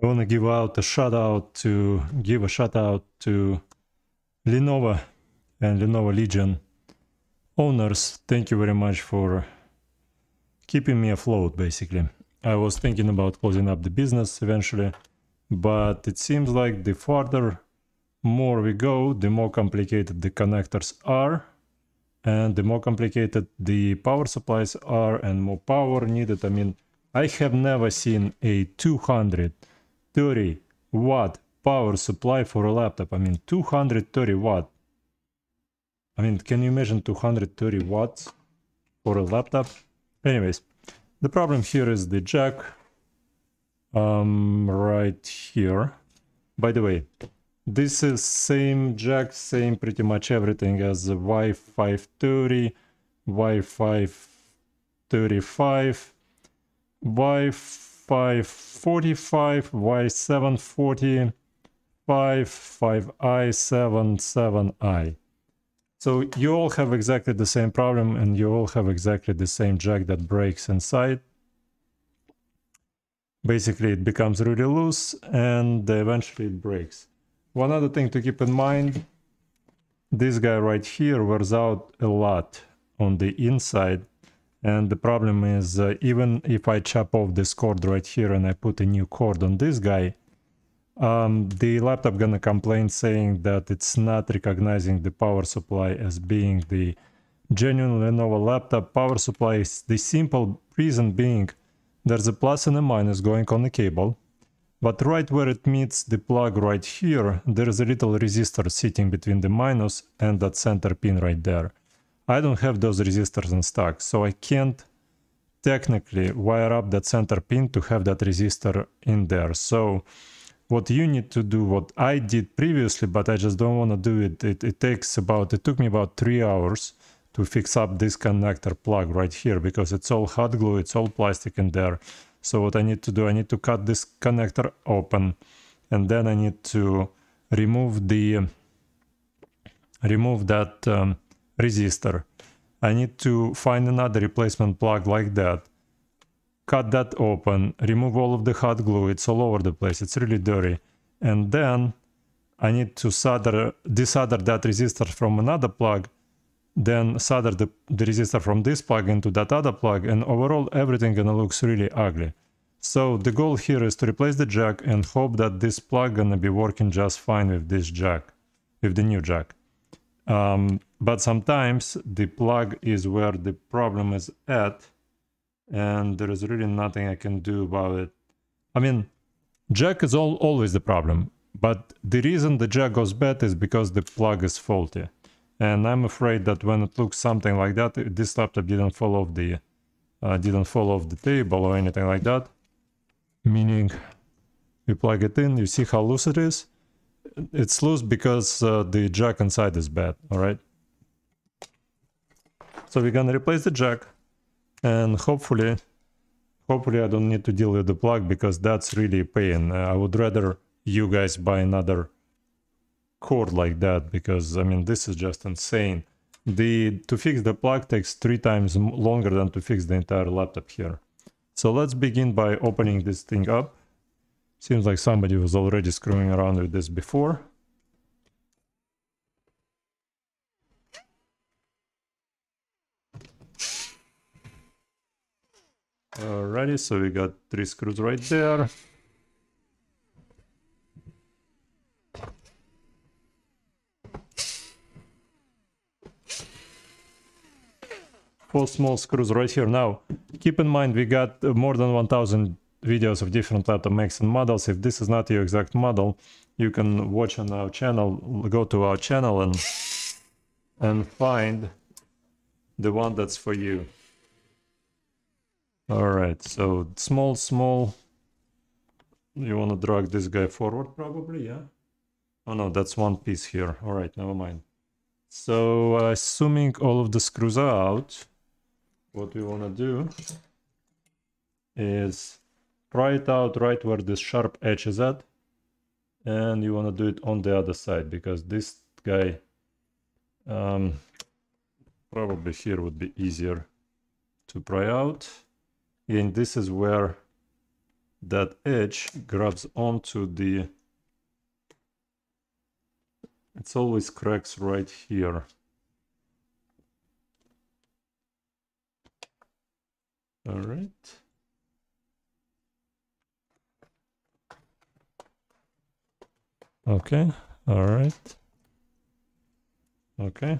I want to give out a shout out to give a shout out to Lenovo and Lenovo Legion owners. Thank you very much for keeping me afloat. Basically, I was thinking about closing up the business eventually, but it seems like the farther more we go, the more complicated the connectors are and the more complicated the power supplies are and more power needed. I mean, I have never seen a 200 30 watt power supply for a laptop. I mean, 230 watt. I mean, can you imagine 230 watts for a laptop? Anyways, the problem here is the jack um, right here. By the way, this is same jack, same pretty much everything as the Y530, Y535, Y5 forty-five, y740, 45, 5i, 7, 7i. So you all have exactly the same problem and you all have exactly the same jack that breaks inside. Basically, it becomes really loose and eventually it breaks. One other thing to keep in mind, this guy right here wears out a lot on the inside and the problem is, uh, even if I chop off this cord right here and I put a new cord on this guy, um, the laptop gonna complain saying that it's not recognizing the power supply as being the genuine Lenovo laptop power supply. the simple reason being there's a plus and a minus going on the cable. But right where it meets the plug right here, there's a little resistor sitting between the minus and that center pin right there. I don't have those resistors in stock, so I can't technically wire up that center pin to have that resistor in there. So what you need to do, what I did previously, but I just don't want to do it. it. It takes about, it took me about three hours to fix up this connector plug right here because it's all hot glue, it's all plastic in there. So what I need to do, I need to cut this connector open and then I need to remove the, remove that um, resistor. I need to find another replacement plug like that. Cut that open, remove all of the hot glue, it's all over the place, it's really dirty. And then I need to solder, desolder that resistor from another plug, then solder the, the resistor from this plug into that other plug, and overall everything gonna looks really ugly. So the goal here is to replace the jack and hope that this plug gonna be working just fine with this jack, with the new jack. Um, but sometimes the plug is where the problem is at and there is really nothing I can do about it. I mean, jack is all, always the problem, but the reason the jack goes bad is because the plug is faulty. And I'm afraid that when it looks something like that, this laptop didn't fall off the uh, didn't fall off the table or anything like that. Meaning, you plug it in, you see how loose it is. It's loose because uh, the jack inside is bad, all right? So we're gonna replace the jack and hopefully, hopefully I don't need to deal with the plug because that's really a pain. Uh, I would rather you guys buy another cord like that because I mean, this is just insane. The To fix the plug takes three times longer than to fix the entire laptop here. So let's begin by opening this thing up. Seems like somebody was already screwing around with this before. Alrighty, so we got three screws right there. Four small screws right here. Now, keep in mind we got more than 1000 videos of different laptop makes and models. If this is not your exact model, you can watch on our channel, go to our channel and, and find the one that's for you. All right, so small, small. You want to drag this guy forward probably, yeah? Oh no, that's one piece here. All right, never mind. So uh, assuming all of the screws are out, what we want to do is pry it out right where this sharp edge is at. And you want to do it on the other side because this guy um, probably here would be easier to pry out and this is where that edge grabs onto the it's always cracks right here all right okay all right okay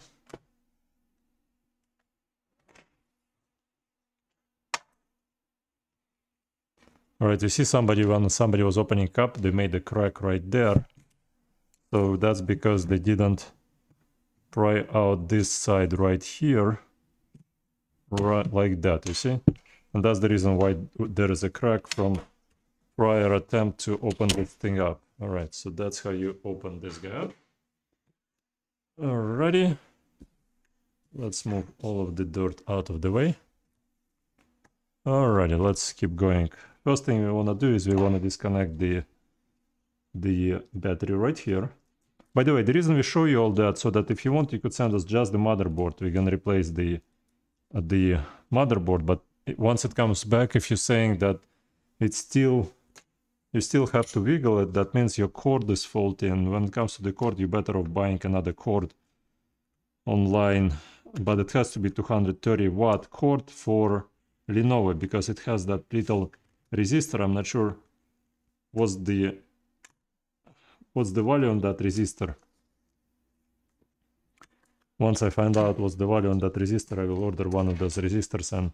All right, you see somebody, when somebody was opening up, they made a crack right there. So that's because they didn't pry out this side right here, right like that, you see? And that's the reason why there is a crack from prior attempt to open this thing up. All right, so that's how you open this guy up. Alrighty. Let's move all of the dirt out of the way. Alrighty, let's keep going. First thing we want to do is we want to disconnect the, the battery right here. By the way, the reason we show you all that, so that if you want, you could send us just the motherboard. We can replace the, the motherboard, but once it comes back, if you're saying that it's still, you still have to wiggle it, that means your cord is faulty. And when it comes to the cord, you're better off buying another cord online. But it has to be 230 watt cord for Lenovo because it has that little resistor. I'm not sure what's the what's the value on that resistor. Once I find out what's the value on that resistor, I will order one of those resistors and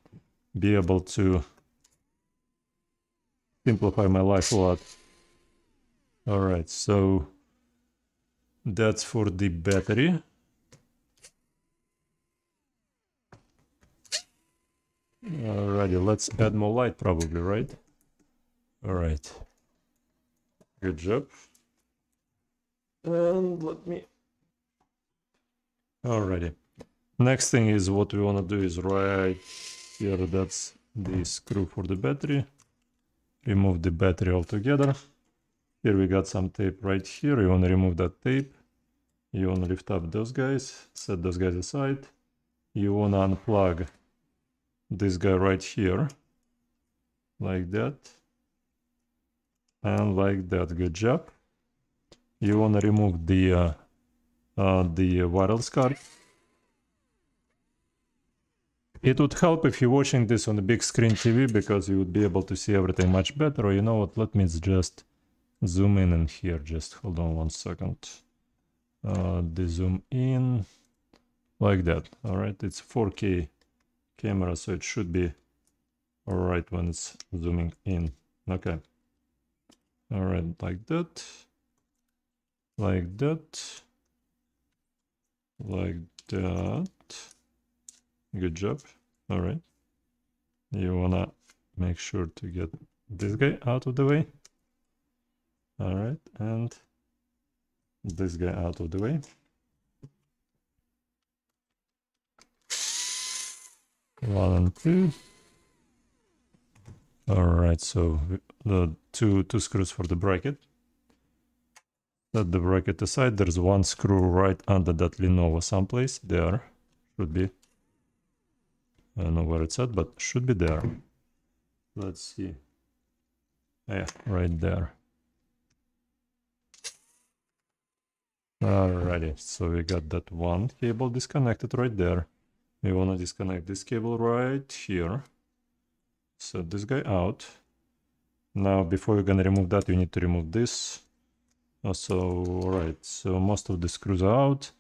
be able to simplify my life a lot. All right, so that's for the battery. Alrighty, let's add more light probably, right? All right. Good job. And let me... Alrighty. Next thing is what we want to do is right here, that's the screw for the battery. Remove the battery altogether. Here we got some tape right here. You want to remove that tape. You want to lift up those guys, set those guys aside. You want to unplug this guy right here, like that and like that good job you want to remove the uh, uh, the viral scar it would help if you're watching this on a big screen TV because you would be able to see everything much better or you know what let me just zoom in and here just hold on one second uh, the zoom in like that all right it's 4k camera so it should be all right when it's zooming in okay all right, like that, like that, like that. Good job. All right. You wanna make sure to get this guy out of the way. All right, and this guy out of the way. One and two. All right, so the two, two screws for the bracket. Set the bracket aside. There's one screw right under that Lenovo someplace. There should be. I don't know where it's at, but should be there. Let's see. Yeah, right there. Alrighty, so we got that one cable disconnected right there. We want to disconnect this cable right here. Set this guy out. Now, before we're gonna remove that, you need to remove this. So, right, so most of the screws are out.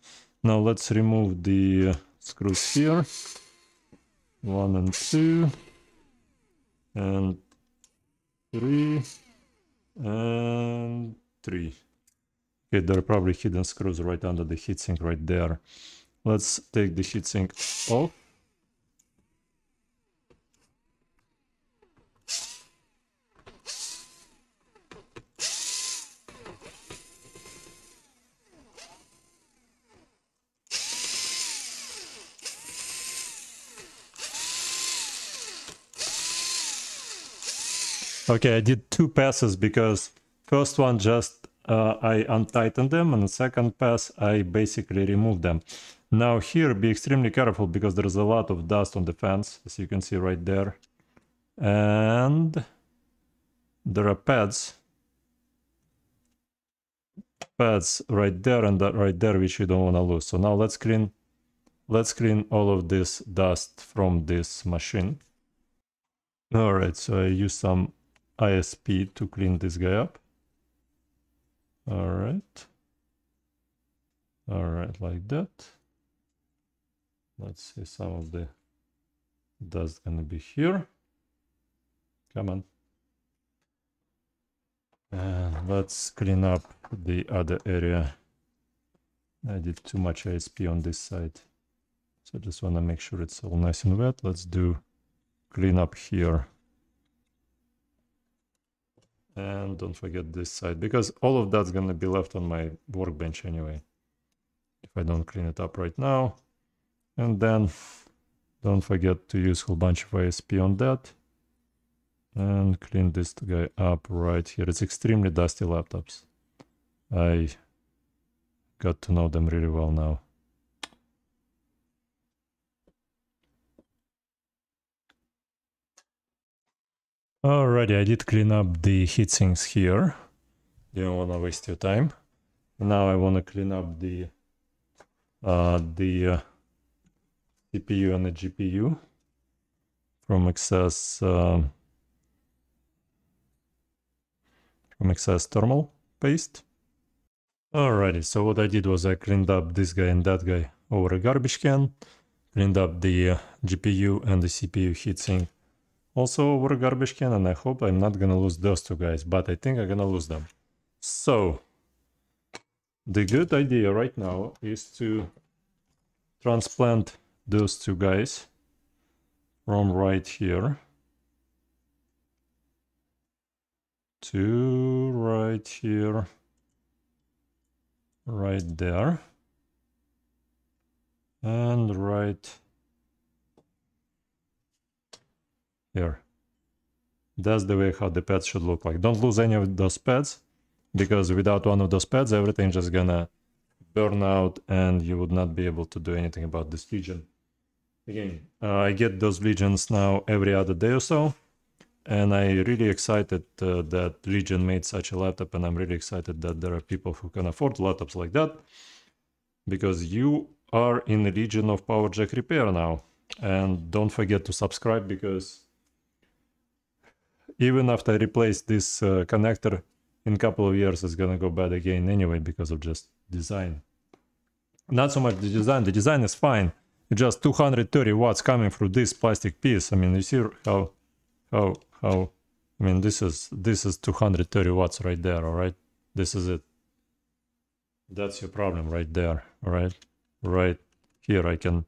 Now let's remove the screws here. One and two. And three. And three. Okay, there are probably hidden screws right under the heatsink right there. Let's take the heatsink off. Okay, I did two passes because first one just uh, I untightened them and the second pass I basically removed them. Now here be extremely careful because there's a lot of dust on the fence as you can see right there. And there are pads. Pads right there and right there which you don't want to lose. So now let's clean let's clean all of this dust from this machine. All right, so I use some ISP to clean this guy up. All right. All right, like that. Let's see some of the dust gonna be here. Come on. And let's clean up the other area. I did too much ISP on this side. So I just want to make sure it's all nice and wet. Let's do clean up here. And don't forget this side, because all of that's gonna be left on my workbench anyway. If I don't clean it up right now. And then don't forget to use a whole bunch of ASP on that. And clean this guy up right here. It's extremely dusty laptops. I got to know them really well now. Alrighty, I did clean up the heat sinks here. Didn't want to waste your time. Now I want to clean up the uh, the uh, CPU and the GPU from excess uh, from excess thermal paste. Alrighty, so what I did was I cleaned up this guy and that guy over a garbage can, cleaned up the uh, GPU and the CPU heatsink also over garbage can and I hope I'm not gonna lose those two guys, but I think I'm gonna lose them. So, the good idea right now is to transplant those two guys from right here to right here, right there, and right here. That's the way how the pads should look like. Don't lose any of those pads, because without one of those pads, everything just gonna burn out and you would not be able to do anything about this legion. Again, uh, I get those legions now every other day or so, and I really excited uh, that Legion made such a laptop, and I'm really excited that there are people who can afford laptops like that, because you are in the region of Power Jack repair now. And don't forget to subscribe because even after I replace this uh, connector in a couple of years, it's gonna go bad again anyway because of just design. Not so much the design, the design is fine. It's just 230 watts coming through this plastic piece. I mean, you see how, how, how, I mean, this is, this is 230 watts right there, all right? This is it. That's your problem right there, all right? Right here, I can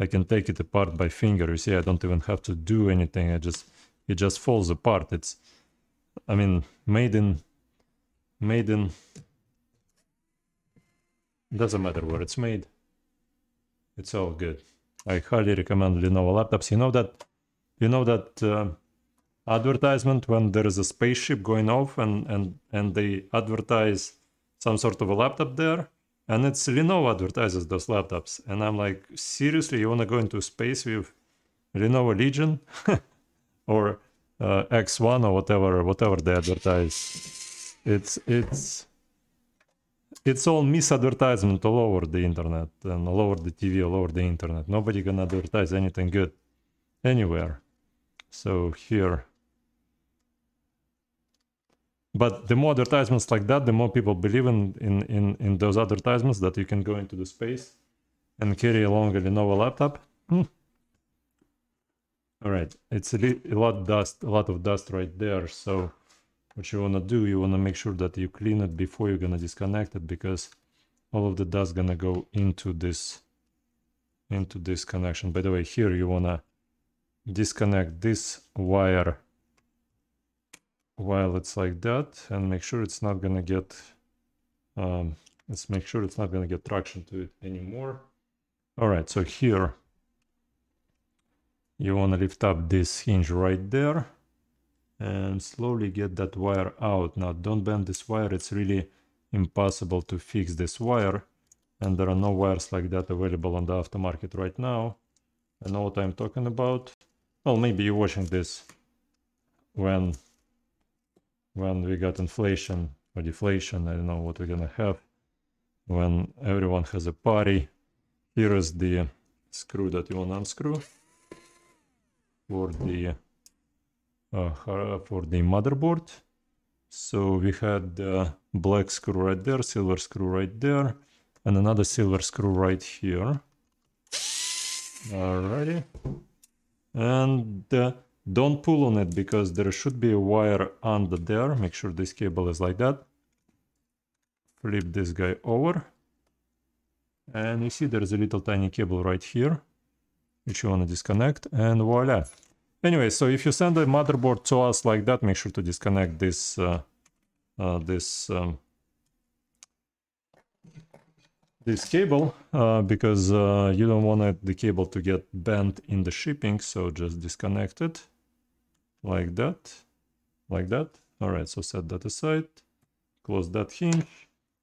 I can take it apart by finger. You see, I don't even have to do anything. I just it just falls apart. It's, I mean, made in, made in, doesn't matter where it's made. It's all good. I highly recommend Lenovo laptops. You know that, you know that uh, advertisement when there is a spaceship going off and and and they advertise some sort of a laptop there, and it's Lenovo advertises those laptops, and I'm like, seriously, you wanna go into space with Lenovo Legion? or uh, X1 or whatever whatever they advertise. It's it's it's all misadvertisement all over the internet and all over the TV, all over the internet. Nobody can advertise anything good anywhere. So here. But the more advertisements like that, the more people believe in, in, in, in those advertisements that you can go into the space and carry along a Lenovo laptop. Hmm. All right, it's a, a lot dust, a lot of dust right there. So what you want to do, you want to make sure that you clean it before you're going to disconnect it because all of the dust going to go into this into this connection. By the way, here you want to disconnect this wire while it's like that and make sure it's not going to get um, let's make sure it's not going to get traction to it anymore. All right, so here you want to lift up this hinge right there and slowly get that wire out now don't bend this wire it's really impossible to fix this wire and there are no wires like that available on the aftermarket right now i know what i'm talking about well maybe you're watching this when when we got inflation or deflation i don't know what we're gonna have when everyone has a party here is the screw that you want to unscrew for the uh, for the motherboard. So we had the black screw right there, silver screw right there, and another silver screw right here. Alrighty. And uh, don't pull on it because there should be a wire under there. Make sure this cable is like that. Flip this guy over. And you see there's a little tiny cable right here which you want to disconnect and voila. Anyway, so if you send a motherboard to us like that, make sure to disconnect this, uh, uh, this, um, this cable uh, because uh, you don't want the cable to get bent in the shipping. So just disconnect it like that, like that. All right, so set that aside, close that hinge.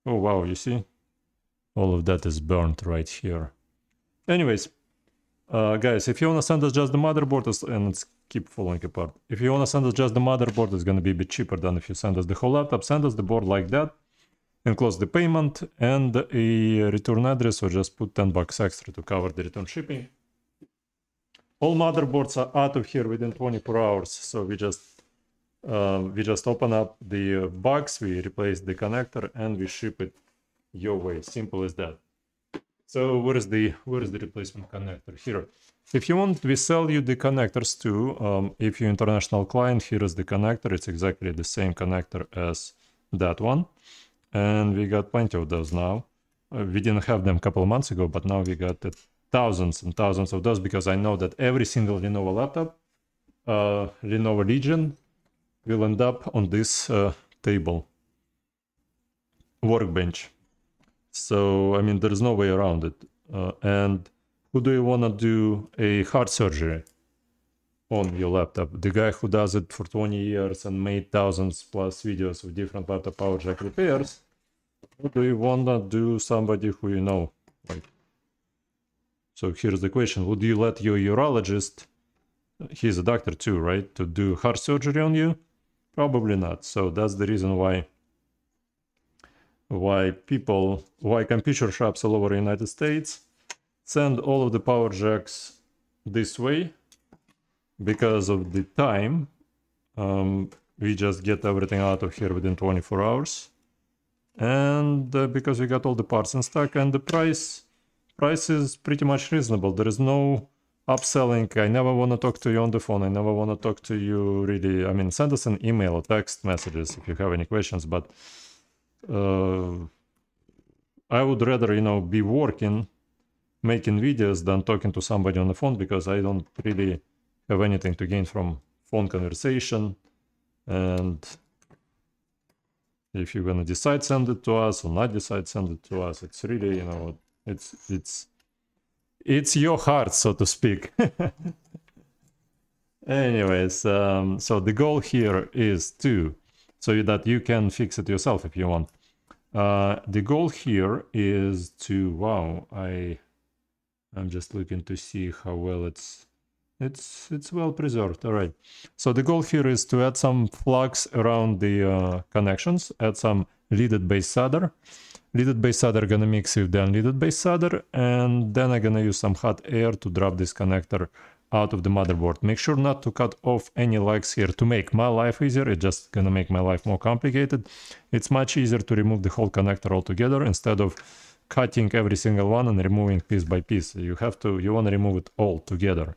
Oh, wow, you see? All of that is burnt right here. Anyways, uh, guys, if you want to send us just the motherboard, uh, and it's keep falling apart. If you want to send us just the motherboard, it's going to be a bit cheaper than if you send us the whole laptop. Send us the board like that, enclose the payment and a return address, or just put 10 bucks extra to cover the return shipping. All motherboards are out of here within 24 hours, so we just uh, we just open up the box, we replace the connector, and we ship it your way. Simple as that. So where is the where is the replacement connector here? If you want, we sell you the connectors too. Um, if you're international client, here is the connector. It's exactly the same connector as that one, and we got plenty of those now. Uh, we didn't have them a couple of months ago, but now we got thousands and thousands of those because I know that every single Lenovo laptop, uh, Lenovo Legion, will end up on this uh, table workbench. So I mean, there is no way around it. Uh, and who do you want to do a heart surgery on your laptop? The guy who does it for 20 years and made thousands plus videos of different laptop power jack repairs, Who do you want to do somebody who you know? Like, so here's the question: Would you let your urologist? He's a doctor too, right? To do heart surgery on you? Probably not. So that's the reason why why people, why computer shops all over the United States send all of the power jacks this way because of the time. Um, we just get everything out of here within 24 hours. And uh, because we got all the parts in stock and the price, price is pretty much reasonable. There is no upselling. I never want to talk to you on the phone. I never want to talk to you really. I mean, send us an email or text messages if you have any questions, but uh, I would rather, you know, be working, making videos than talking to somebody on the phone because I don't really have anything to gain from phone conversation. And if you're gonna decide send it to us or not decide send it to us, it's really, you know, it's it's it's your heart, so to speak. Anyways, um, so the goal here is to so that you can fix it yourself if you want. Uh, the goal here is to, wow, I, I'm just looking to see how well it's, it's, it's well preserved. All right. So the goal here is to add some flux around the uh, connections, add some leaded base solder. Leaded base solder gonna mix with the unleaded base solder, and then I'm gonna use some hot air to drop this connector out of the motherboard. Make sure not to cut off any legs here to make my life easier. It's just gonna make my life more complicated. It's much easier to remove the whole connector altogether instead of cutting every single one and removing piece by piece. You have to, you wanna remove it all together.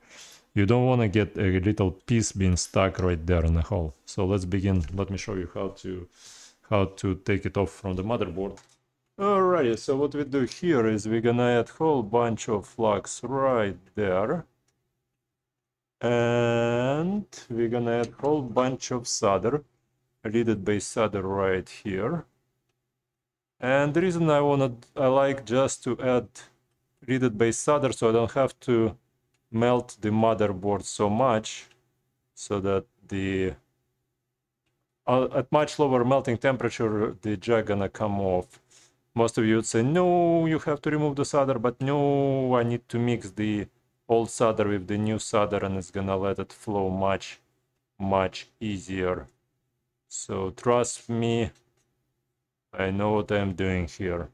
You don't wanna get a little piece being stuck right there in the hole. So let's begin. Let me show you how to, how to take it off from the motherboard. Alrighty, so what we do here is we're gonna add whole bunch of flux right there and we're gonna add whole bunch of solder leaded by solder right here and the reason I wanted I like just to add leaded by solder so I don't have to melt the motherboard so much so that the uh, at much lower melting temperature the jack gonna come off most of you would say no you have to remove the solder but no I need to mix the old solder with the new solder and it's gonna let it flow much, much easier. So trust me, I know what I'm doing here.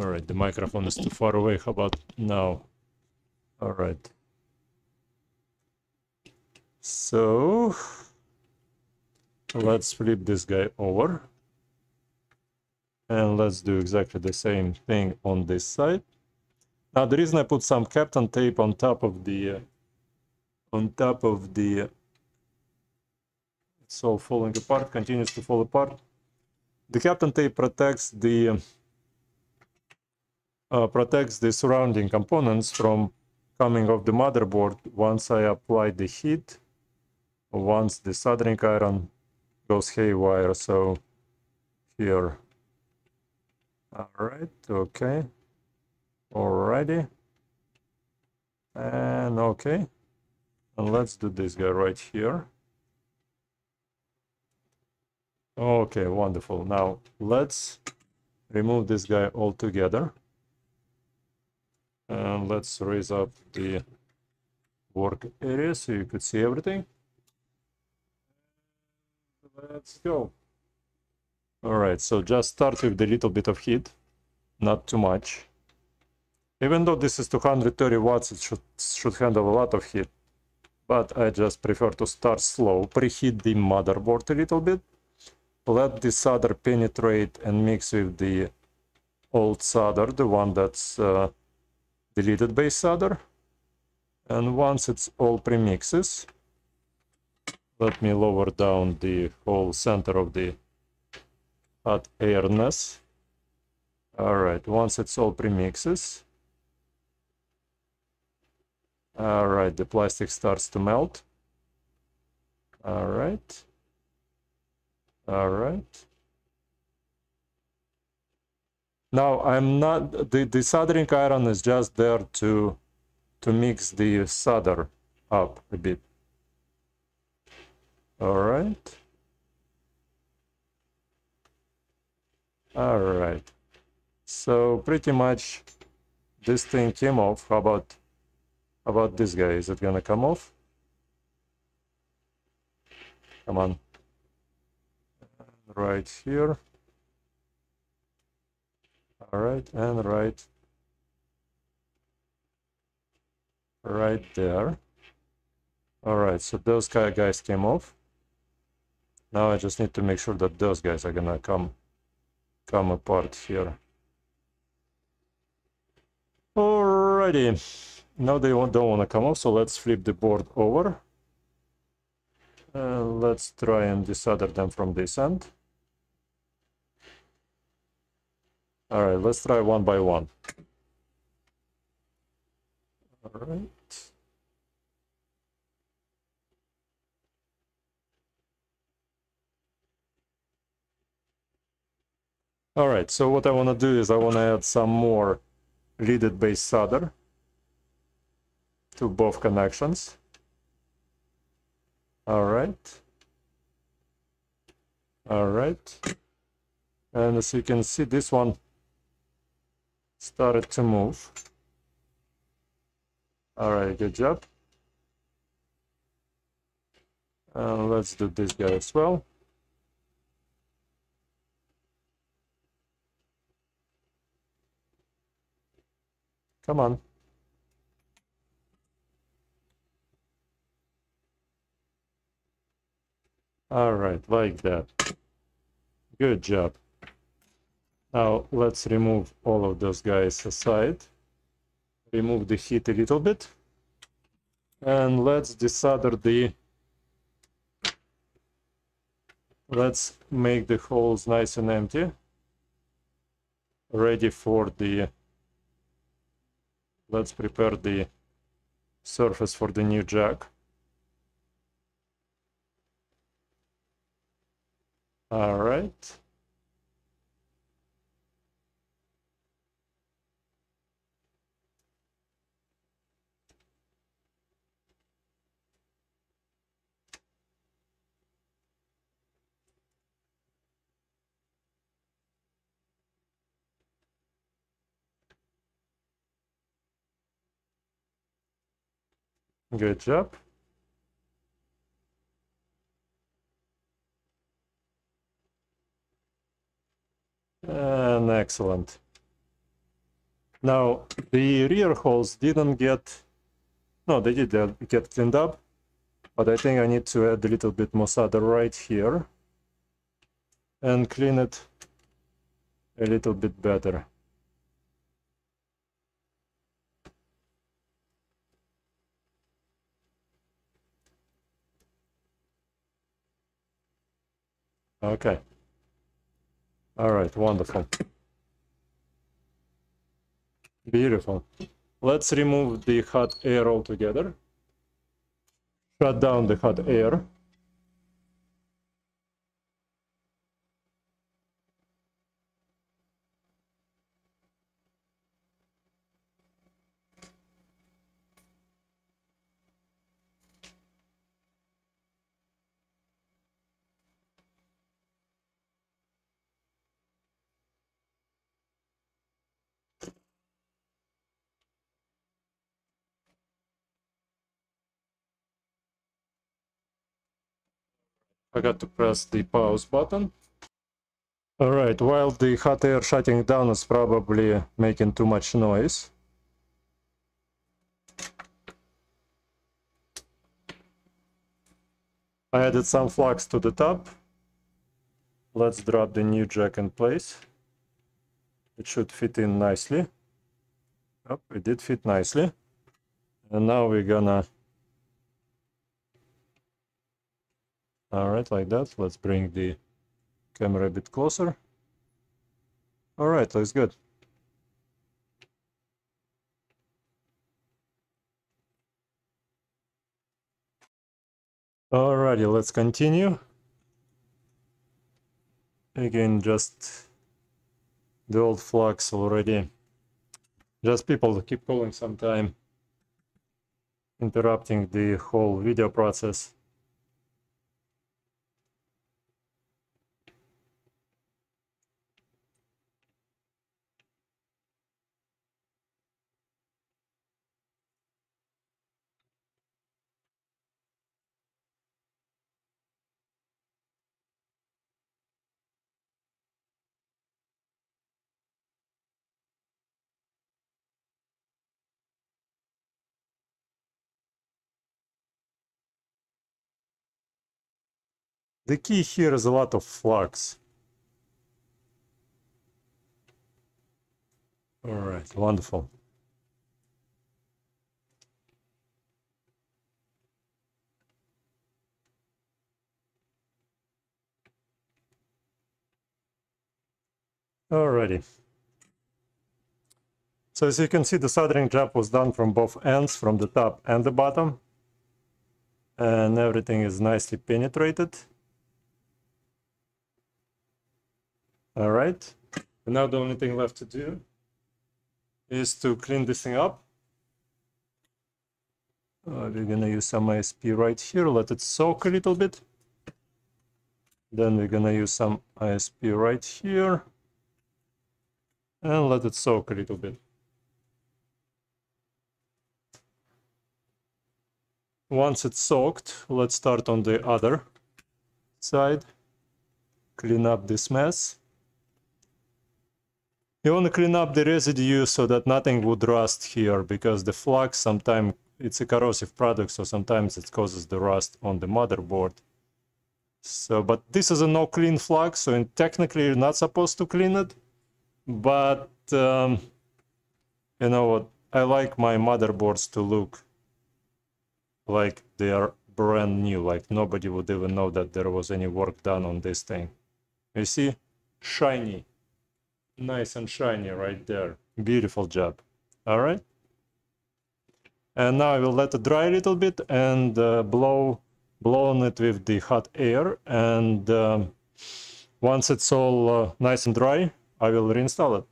Alright, the microphone is too far away. How about now? Alright. So, let's flip this guy over. And let's do exactly the same thing on this side. Now the reason I put some Kapton tape on top of the uh, on top of the so falling apart continues to fall apart. The Kapton tape protects the uh, protects the surrounding components from coming off the motherboard once I apply the heat once the soldering iron goes haywire so here all right okay Alrighty. And okay. And let's do this guy right here. Okay, wonderful. Now let's remove this guy altogether. And let's raise up the work area so you could see everything. Let's go. All right, so just start with a little bit of heat, not too much. Even though this is 230 watts, it should, should handle a lot of heat. But I just prefer to start slow, preheat the motherboard a little bit, let the solder penetrate and mix with the old solder, the one that's uh, deleted base solder. And once it's all premixes, let me lower down the whole center of the hot airness. All right, once it's all premixes, all right, the plastic starts to melt. All right. All right. Now I'm not, the, the soldering iron is just there to, to mix the solder up a bit. All right. All right. So pretty much this thing came off. How about about this guy? Is it gonna come off? Come on. Right here. All right, and right. Right there. All right, so those guys came off. Now I just need to make sure that those guys are gonna come come apart here. Alrighty now they don't want to come off, so let's flip the board over. Uh, let's try and desolder them from this end. All right, let's try one by one. All right. All right, so what I want to do is I want to add some more leaded base solder to both connections. All right. All right. And as you can see, this one started to move. All right, good job. And let's do this guy as well. Come on. All right, like that. Good job. Now let's remove all of those guys aside. Remove the heat a little bit. And let's desolder the... Let's make the holes nice and empty. Ready for the... Let's prepare the surface for the new jack. All right. Good job. And excellent. Now, the rear holes didn't get, no, they did get cleaned up, but I think I need to add a little bit more solder right here and clean it a little bit better. Okay. All right, wonderful. Beautiful. Let's remove the hot air altogether. Shut down the hot air. forgot to press the pause button. All right, while the hot air shutting down is probably making too much noise. I added some flux to the top. Let's drop the new jack in place. It should fit in nicely. Oh, it did fit nicely. And now we're gonna all right like that let's bring the camera a bit closer all right looks good Alrighty, let's continue. Again, just the old flux already. Just people keep calling sometime, interrupting the whole video process. The key here is a lot of flux. All right, wonderful. Alrighty. So as you can see, the soldering job was done from both ends, from the top and the bottom. And everything is nicely penetrated. All right. And now the only thing left to do is to clean this thing up. Uh, we're gonna use some ISP right here, let it soak a little bit. Then we're gonna use some ISP right here and let it soak a little bit. Once it's soaked, let's start on the other side, clean up this mess. You want to clean up the residue so that nothing would rust here, because the flux sometimes it's a corrosive product, so sometimes it causes the rust on the motherboard. So, but this is a no clean flux, so technically you're not supposed to clean it, but um, you know what, I like my motherboards to look like they are brand new, like nobody would even know that there was any work done on this thing. You see? Shiny nice and shiny right there. Beautiful job. All right. And now I will let it dry a little bit and uh, blow, blow on it with the hot air. And um, once it's all uh, nice and dry, I will reinstall it.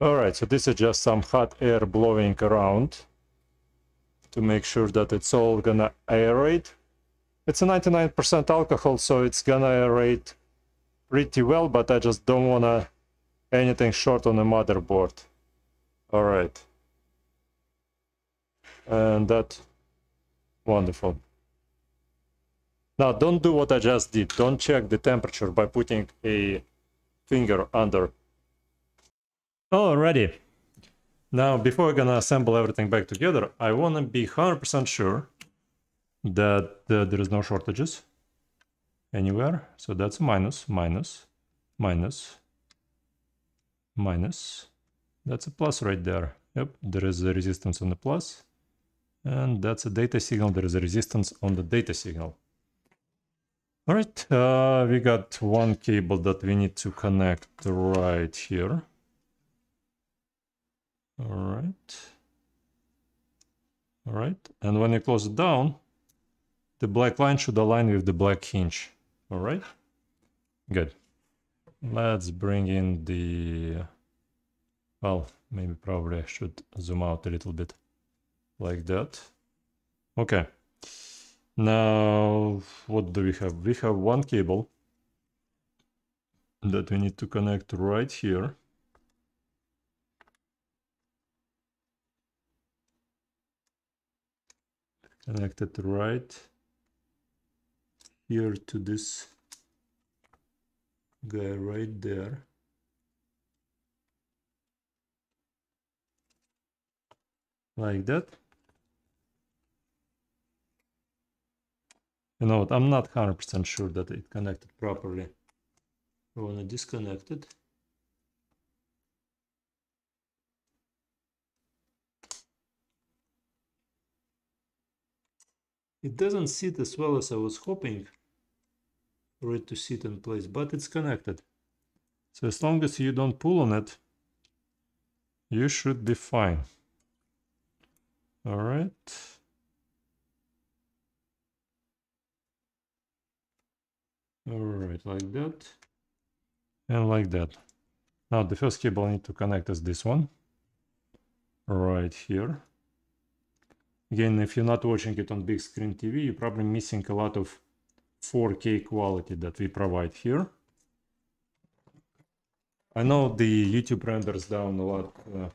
All right, so this is just some hot air blowing around to make sure that it's all gonna aerate. It's a 99% alcohol, so it's gonna aerate pretty well, but I just don't wanna anything short on the motherboard. All right. And that, wonderful. Now don't do what I just did. Don't check the temperature by putting a finger under. Alrighty. Now before I'm gonna assemble everything back together, I wanna be 100% sure that uh, there is no shortages anywhere. So that's minus, minus, minus, minus. That's a plus right there. Yep, there is a resistance on the plus. And that's a data signal. There is a resistance on the data signal. All right, uh, we got one cable that we need to connect right here. All right. All right, and when you close it down, the black line should align with the black hinge. All right, good. Let's bring in the, well, maybe probably I should zoom out a little bit like that. Okay. Now, what do we have? We have one cable that we need to connect right here. Connect it right here to this guy right there. Like that. You know what, I'm not 100% sure that it connected properly. I want to disconnect it. It doesn't sit as well as I was hoping for it to sit in place, but it's connected. So as long as you don't pull on it, you should be fine. All right. All right, like that. And like that. Now the first cable I need to connect is this one. Right here. Again, if you're not watching it on big screen TV, you're probably missing a lot of 4K quality that we provide here. I know the YouTube renders down a lot, uh,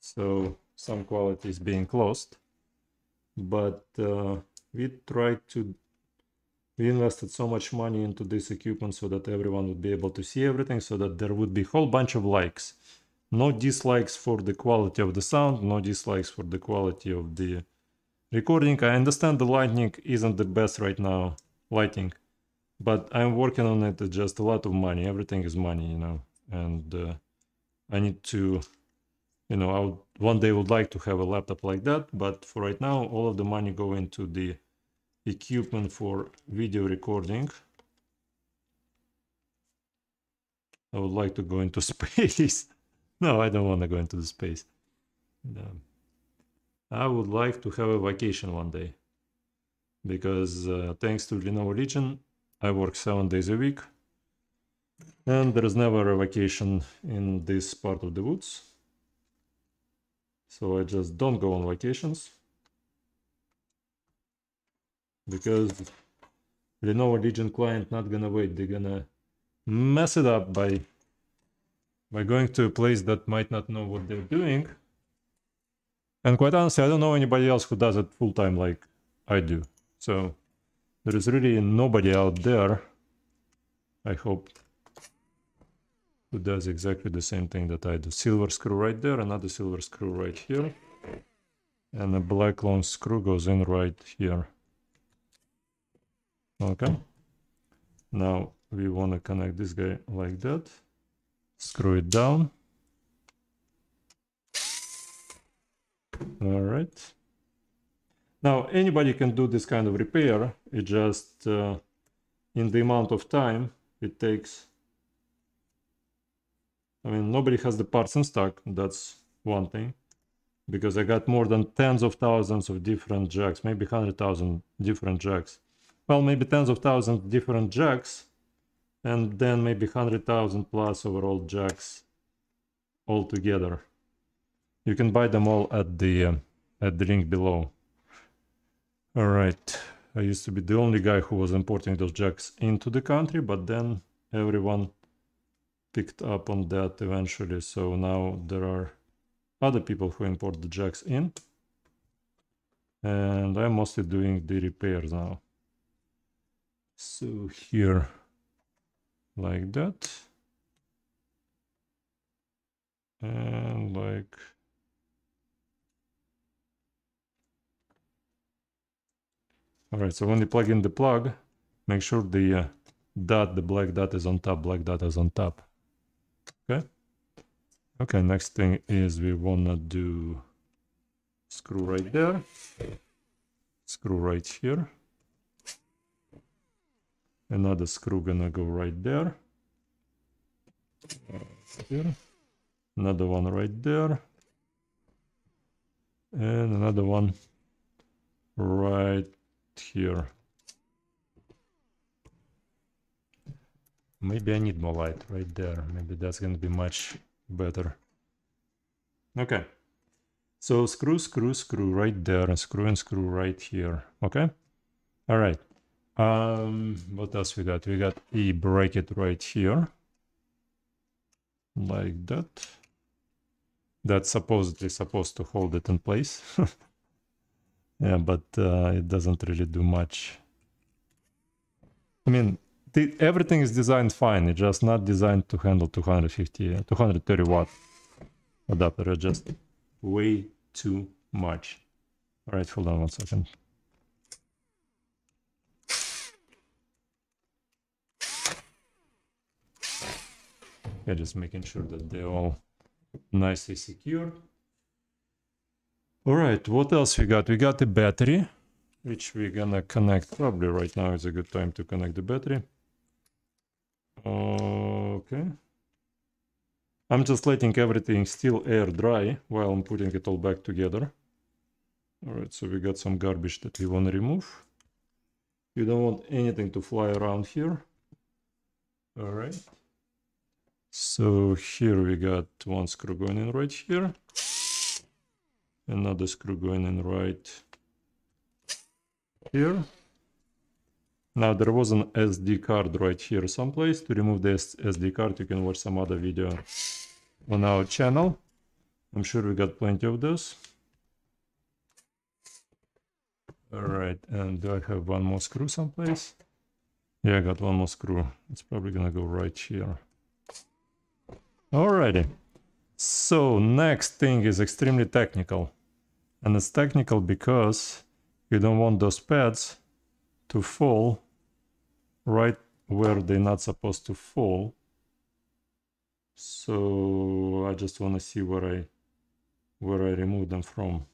so some quality is being lost, but uh, we tried to, we invested so much money into this equipment so that everyone would be able to see everything, so that there would be a whole bunch of likes. No dislikes for the quality of the sound, no dislikes for the quality of the recording. I understand the lighting isn't the best right now, lighting, but I'm working on it. It's just a lot of money. Everything is money, you know, and uh, I need to, you know, I would, one day would like to have a laptop like that, but for right now, all of the money go into the equipment for video recording. I would like to go into space. no, I don't want to go into the space. No. I would like to have a vacation one day. Because uh, thanks to Lenovo Legion, I work 7 days a week. And there's never a vacation in this part of the woods. So I just don't go on vacations. Because Lenovo Legion client not gonna wait, they're gonna mess it up by by going to a place that might not know what they're doing and quite honestly, I don't know anybody else who does it full time like I do. So there is really nobody out there, I hope, who does exactly the same thing that I do. Silver screw right there, another silver screw right here. And a black long screw goes in right here. Okay. Now we want to connect this guy like that. Screw it down. All right. Now, anybody can do this kind of repair. It just, uh, in the amount of time it takes. I mean, nobody has the parts in stock. That's one thing. Because I got more than tens of thousands of different jacks, maybe 100,000 different jacks. Well, maybe tens of thousands different jacks. And then maybe 100,000 plus overall jacks altogether. You can buy them all at the uh, at the link below. All right. I used to be the only guy who was importing those jacks into the country, but then everyone picked up on that eventually. So now there are other people who import the jacks in. And I'm mostly doing the repairs now. So here, like that. And like All right, so when you plug in the plug, make sure the uh, dot, the black dot is on top, black dot is on top. Okay. Okay, next thing is we wanna do screw right there, screw right here. Another screw gonna go right there. Here. Another one right there. And another one right here. Maybe I need more light right there. Maybe that's going to be much better. Okay. So screw, screw, screw right there and screw and screw right here. Okay. All right. Um, what else we got? We got a bracket right here. Like that. That's supposedly supposed to hold it in place. Yeah, but uh, it doesn't really do much. I mean, the, everything is designed fine. It's just not designed to handle 250, 230 watt adapter. It's just way too much. All right, hold on one second. Yeah, just making sure that they're all nicely secured. All right, what else we got? We got the battery, which we're gonna connect. Probably right now is a good time to connect the battery. Okay. I'm just letting everything still air dry while I'm putting it all back together. All right, so we got some garbage that we want to remove. You don't want anything to fly around here. All right. So here we got one screw going in right here another screw going in right here. Now there was an SD card right here someplace. To remove this SD card you can watch some other video on our channel. I'm sure we got plenty of those. Alright, and do I have one more screw someplace? Yeah, I got one more screw. It's probably gonna go right here. righty So next thing is extremely technical. And it's technical because you don't want those pads to fall right where they're not supposed to fall. So I just want to see where I where I remove them from.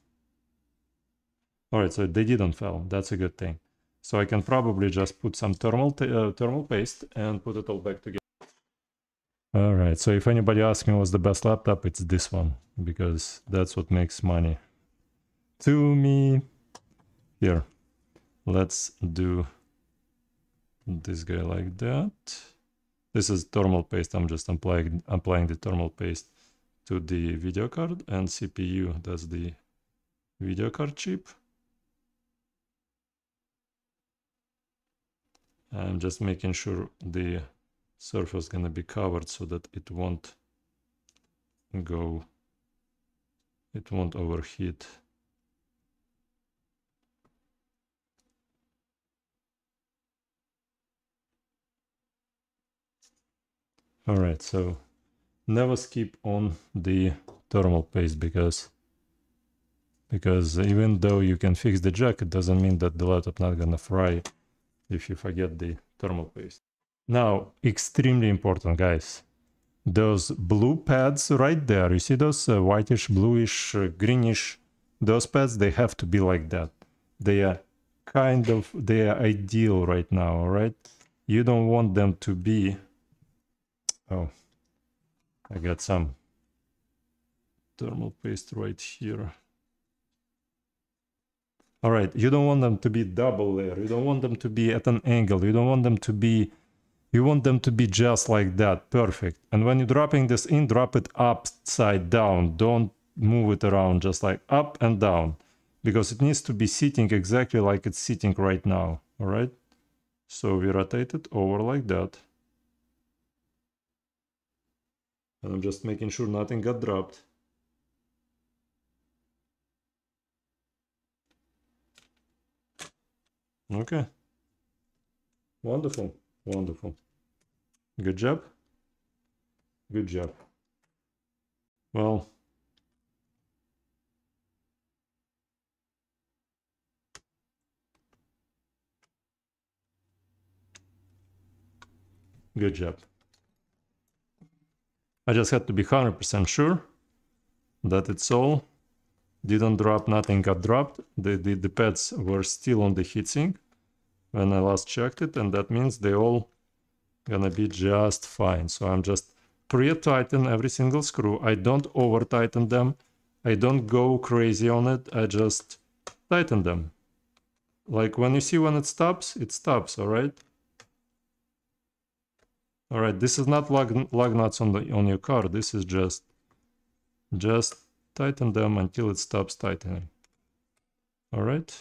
All right, so they didn't fall. That's a good thing. So I can probably just put some thermal, uh, thermal paste and put it all back together. All right, so if anybody asks me what's the best laptop, it's this one, because that's what makes money to me. Here, let's do this guy like that. This is thermal paste. I'm just applying, applying the thermal paste to the video card and CPU, that's the video card chip. I'm just making sure the surface is going to be covered so that it won't go, it won't overheat. All right, so never skip on the thermal paste because because even though you can fix the jack, it doesn't mean that the laptop not gonna fry if you forget the thermal paste. Now, extremely important, guys. Those blue pads right there, you see those uh, whitish, bluish, uh, greenish, those pads, they have to be like that. They are kind of, they are ideal right now, all right? You don't want them to be Oh, I got some thermal paste right here. All right, you don't want them to be double layer. You don't want them to be at an angle. You don't want them to be, you want them to be just like that, perfect. And when you're dropping this in, drop it upside down. Don't move it around, just like up and down. Because it needs to be sitting exactly like it's sitting right now, all right? So we rotate it over like that. And I'm just making sure nothing got dropped. Okay. Wonderful. Wonderful. Good job. Good job. Well, good job. I just had to be 100% sure that it's all. Didn't drop, nothing got dropped. The, the, the pads were still on the heatsink when I last checked it, and that means they all gonna be just fine. So I'm just pre-tighten every single screw. I don't over-tighten them. I don't go crazy on it. I just tighten them. Like when you see when it stops, it stops, all right? All right, this is not lug, lug nuts on the on your car. This is just just tighten them until it stops tightening. All right.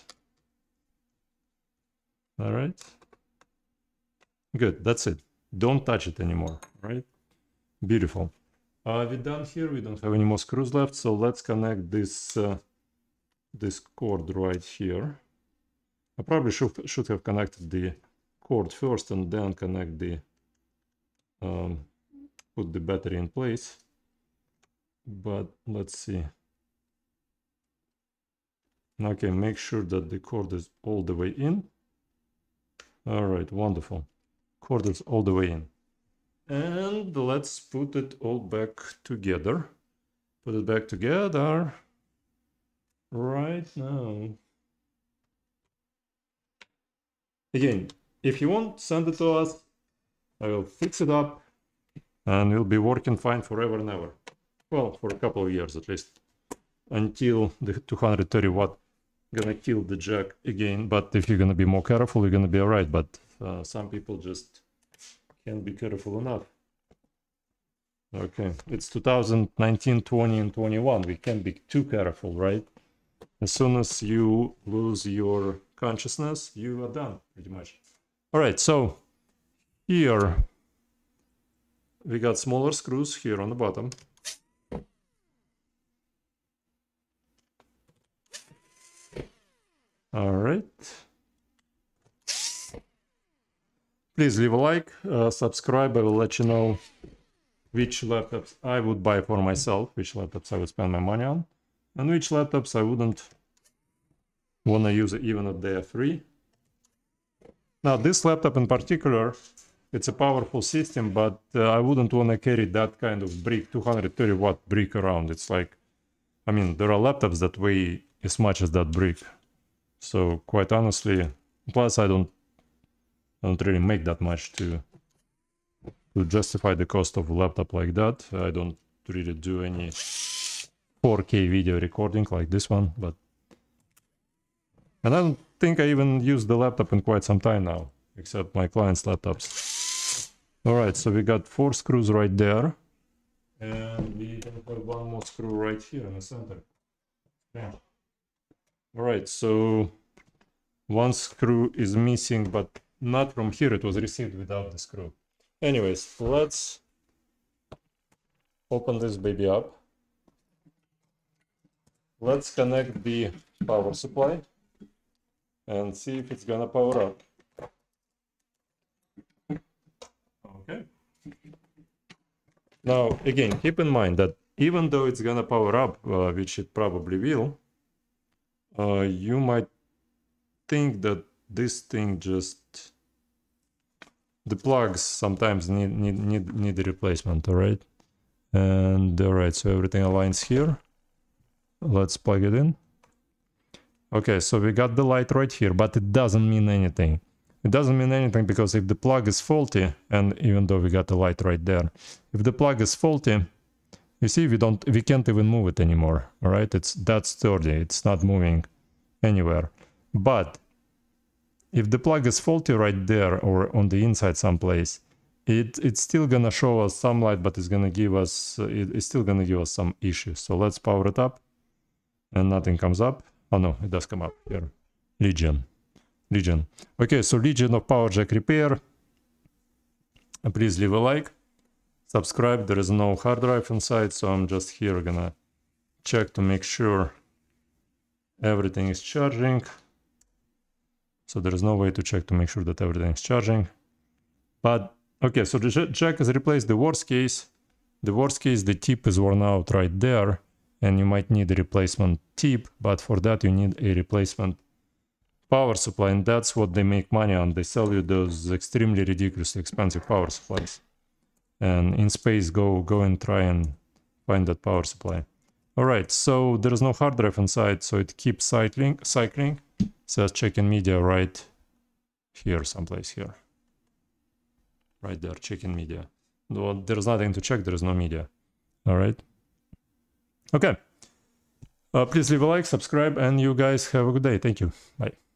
All right. Good, that's it. Don't touch it anymore, right? Beautiful. Uh, we're done here. We don't have any more screws left, so let's connect this uh, this cord right here. I probably should, should have connected the cord first and then connect the um, put the battery in place but let's see okay make sure that the cord is all the way in all right wonderful cord is all the way in and let's put it all back together put it back together right now again if you want send it to us I will fix it up and it'll be working fine forever and ever. Well, for a couple of years at least, until the 230 watt gonna kill the jack again. But if you're gonna be more careful, you're gonna be all right. But uh, some people just can't be careful enough. Okay, it's 2019, 20, and 21. We can't be too careful, right? As soon as you lose your consciousness, you are done, pretty much. All right, so here we got smaller screws here on the bottom all right please leave a like uh, subscribe i will let you know which laptops i would buy for myself which laptops i would spend my money on and which laptops i wouldn't want to use even if they are free now this laptop in particular it's a powerful system, but uh, I wouldn't want to carry that kind of brick, 230 watt brick around. It's like, I mean, there are laptops that weigh as much as that brick. So quite honestly, plus I don't, I don't really make that much to to justify the cost of a laptop like that. I don't really do any 4K video recording like this one, but and I don't think I even used the laptop in quite some time now, except my client's laptops all right so we got four screws right there and we have one more screw right here in the center yeah all right so one screw is missing but not from here it was received without the screw anyways let's open this baby up let's connect the power supply and see if it's gonna power up Okay. Now, again, keep in mind that even though it's gonna power up, uh, which it probably will, uh, you might think that this thing just the plugs sometimes need need need need a replacement all right and all right so everything aligns here let's plug it in okay so we got the light right here but it doesn't mean anything it doesn't mean anything because if the plug is faulty, and even though we got the light right there, if the plug is faulty, you see, we don't, we can't even move it anymore. All right, it's that sturdy. It's not moving anywhere. But if the plug is faulty right there or on the inside someplace, it it's still gonna show us some light, but it's gonna give us, it, it's still gonna give us some issues. So let's power it up, and nothing comes up. Oh no, it does come up here. Legion. Region, Okay, so region of Power Jack Repair. Please leave a like. Subscribe. There is no hard drive inside, so I'm just here gonna check to make sure everything is charging. So there is no way to check to make sure that everything is charging. But okay, so the jack is replaced. The worst case, the worst case, the tip is worn out right there, and you might need a replacement tip. But for that, you need a replacement power supply and that's what they make money on they sell you those extremely ridiculously expensive power supplies and in space go go and try and find that power supply all right so there is no hard drive inside so it keeps cycling cycling says checking media right here someplace here right there Checking media well there's nothing to check there's no media all right okay uh, please leave a like subscribe and you guys have a good day thank you bye